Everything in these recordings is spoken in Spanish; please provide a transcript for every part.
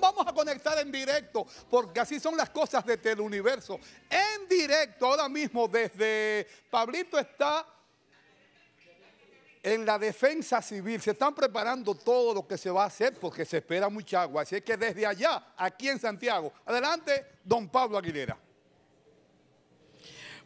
Vamos a conectar en directo, porque así son las cosas de universo. En directo, ahora mismo, desde Pablito está en la defensa civil. Se están preparando todo lo que se va a hacer, porque se espera mucha agua. Así que desde allá, aquí en Santiago. Adelante, don Pablo Aguilera.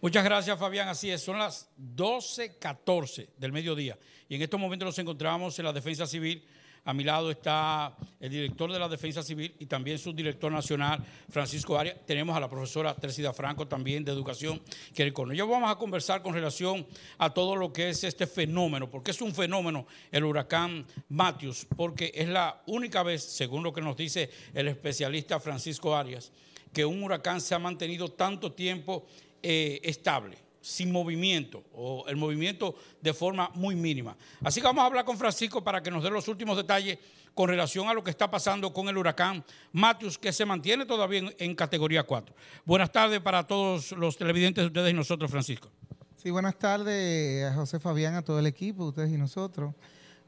Muchas gracias, Fabián. Así es, son las 12.14 del mediodía. Y en estos momentos nos encontramos en la defensa civil a mi lado está el director de la Defensa Civil y también su director nacional, Francisco Arias. Tenemos a la profesora Tercida Franco también de Educación, que el Yo vamos a conversar con relación a todo lo que es este fenómeno, porque es un fenómeno el huracán Matthews, porque es la única vez, según lo que nos dice el especialista Francisco Arias, que un huracán se ha mantenido tanto tiempo eh, estable sin movimiento o el movimiento de forma muy mínima. Así que vamos a hablar con Francisco para que nos dé los últimos detalles con relación a lo que está pasando con el huracán Matthews, que se mantiene todavía en, categoría 4. Buenas tardes para todos los televidentes ustedes y nosotros, Francisco. Sí, buenas tardes a José Fabián, a todo el equipo, ustedes y nosotros.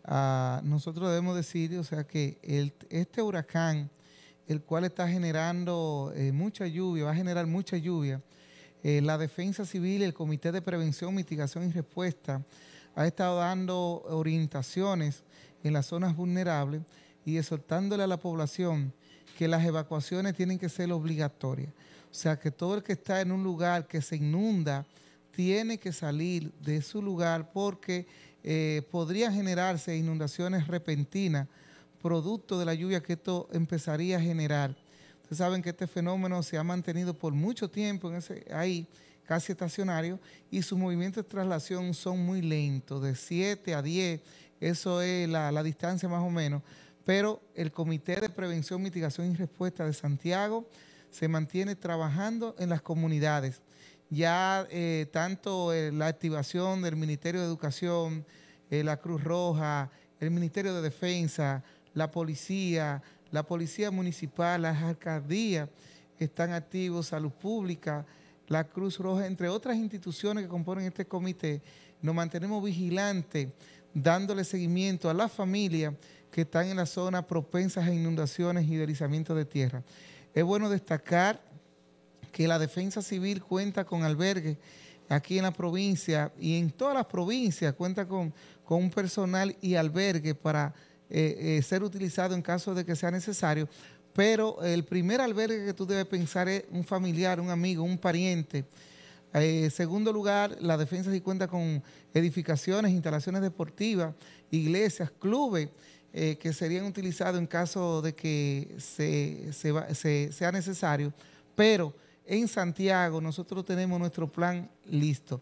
Ah, nosotros debemos decir, o sea, que este huracán, el cual está generando eh, mucha lluvia, va a generar mucha lluvia, eh, la Defensa Civil, el Comité de Prevención, Mitigación y Respuesta ha estado dando orientaciones en las zonas vulnerables y exhortándole a la población que las evacuaciones tienen que ser obligatorias. O sea, que todo el que está en un lugar que se inunda tiene que salir de su lugar porque eh, podría generarse inundaciones repentinas producto de la lluvia que esto empezaría a generar. Ustedes saben que este fenómeno se ha mantenido por mucho tiempo ahí, casi estacionario, y sus movimientos de traslación son muy lentos, de 7 a 10, eso es la, distancia más o menos. Pero el Comité de Prevención, Mitigación y Respuesta de Santiago se mantiene trabajando en las comunidades. Ya eh, tanto eh, la activación del Ministerio de Educación, eh, la Cruz Roja, el Ministerio de Defensa, la policía, la Policía Municipal, las alcaldías están activos, Salud Pública, la Cruz Roja, entre otras instituciones que componen este comité, nos mantenemos vigilantes, dándole seguimiento a las familias que están en la zona propensas a inundaciones y deslizamientos de tierra. Es bueno destacar que la defensa civil cuenta con albergues aquí en la provincia y en todas las provincias cuenta con, con un personal y albergue para eh, eh, ser utilizado en caso de que sea necesario. Pero el primer albergue que tú debes pensar es un familiar, un amigo, un pariente. en eh, segundo lugar, la defensa sí cuenta con edificaciones, instalaciones deportivas, iglesias, clubes que serían utilizados en caso de que sea necesario. Pero en Santiago nosotros tenemos nuestro plan listo.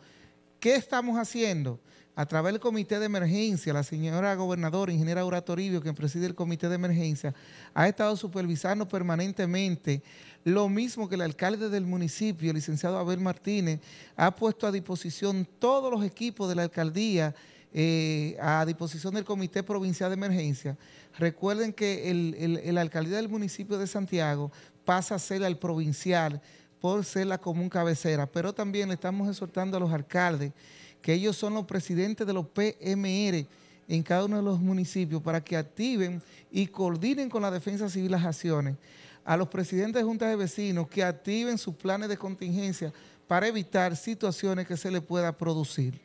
¿Qué estamos haciendo? A través del comité de emergencia, la señora gobernadora, ingeniera Aurora Toribio, que preside el comité de emergencia, ha estado supervisando permanentemente lo mismo que el alcalde del municipio, el licenciado Abel Martínez, ha puesto a disposición todos los equipos de la alcaldía eh, a disposición del Comité Provincial de Emergencia. Recuerden que el, el, alcaldía del municipio de Santiago pasa a ser al provincial por ser la común cabecera, pero también le estamos exhortando a los alcaldes, que ellos son los presidentes de los PMR en cada uno de los municipios, para que activen y coordinen con la defensa civil las acciones. A los presidentes de juntas de vecinos que activen sus planes de contingencia para evitar situaciones que se le pueda producir.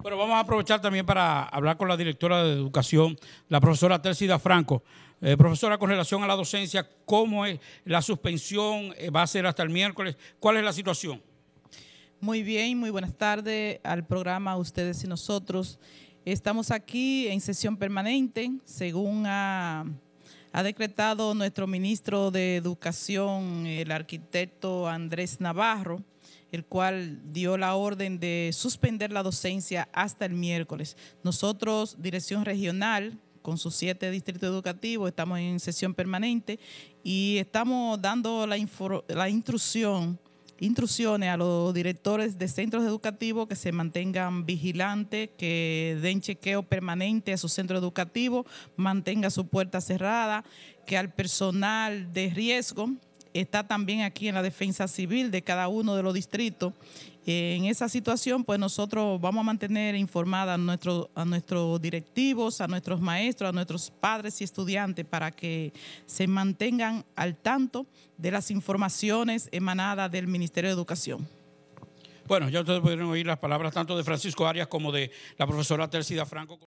Bueno, vamos a aprovechar también para hablar con la directora de educación, la profesora Tercida Franco. Eh, profesora, con relación a la docencia, ¿cómo es la suspensión? Eh, ¿Va a ser hasta el miércoles? ¿Cuál es la situación? Muy bien, muy buenas tardes al programa Ustedes y Nosotros. Estamos aquí en sesión permanente, según ha, ha decretado nuestro ministro de Educación, el arquitecto Andrés Navarro el cual dio la orden de suspender la docencia hasta el miércoles. Nosotros, Dirección Regional, con sus siete distritos educativos, estamos en sesión permanente y estamos dando la, la instrucción instrucciones a los directores de centros educativos que se mantengan vigilantes, que den chequeo permanente a su centro educativo, mantenga su puerta cerrada, que al personal de riesgo, está también aquí en la defensa civil de cada uno de los distritos. Eh, en esa situación, pues nosotros vamos a mantener informada a, a nuestros directivos, a nuestros maestros, a nuestros padres y estudiantes para que se mantengan al tanto de las informaciones emanadas del Ministerio de Educación. Bueno, ya ustedes pudieron oír las palabras tanto de Francisco Arias como de la profesora Tercida Franco.